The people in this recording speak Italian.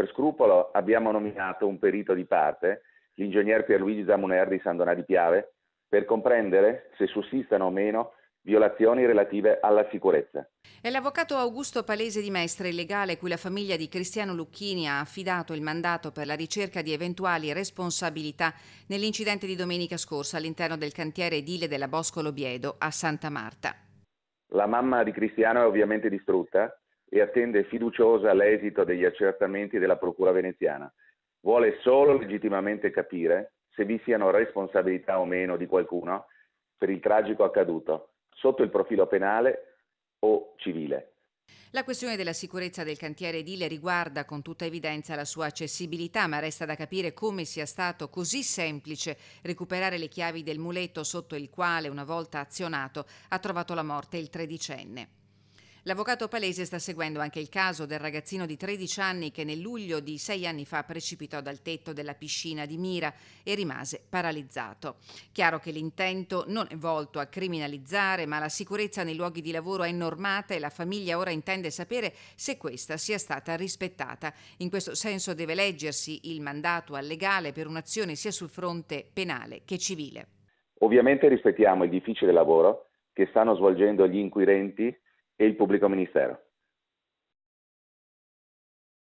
per scrupolo abbiamo nominato un perito di parte, l'ingegner Pierluigi Zamuner di San Donà di Piave, per comprendere se sussistano o meno violazioni relative alla sicurezza. È l'avvocato Augusto Palese di Mestre, il legale cui la famiglia di Cristiano Lucchini ha affidato il mandato per la ricerca di eventuali responsabilità nell'incidente di domenica scorsa all'interno del cantiere edile della Boscolo Biedo a Santa Marta. La mamma di Cristiano è ovviamente distrutta, e attende fiduciosa l'esito degli accertamenti della Procura veneziana. Vuole solo legittimamente capire se vi siano responsabilità o meno di qualcuno per il tragico accaduto, sotto il profilo penale o civile. La questione della sicurezza del cantiere edile riguarda con tutta evidenza la sua accessibilità, ma resta da capire come sia stato così semplice recuperare le chiavi del muletto sotto il quale, una volta azionato, ha trovato la morte il tredicenne. L'avvocato Palese sta seguendo anche il caso del ragazzino di 13 anni che nel luglio di sei anni fa precipitò dal tetto della piscina di Mira e rimase paralizzato. Chiaro che l'intento non è volto a criminalizzare, ma la sicurezza nei luoghi di lavoro è normata e la famiglia ora intende sapere se questa sia stata rispettata. In questo senso deve leggersi il mandato al legale per un'azione sia sul fronte penale che civile. Ovviamente rispettiamo il difficile lavoro che stanno svolgendo gli inquirenti e il pubblico ministero.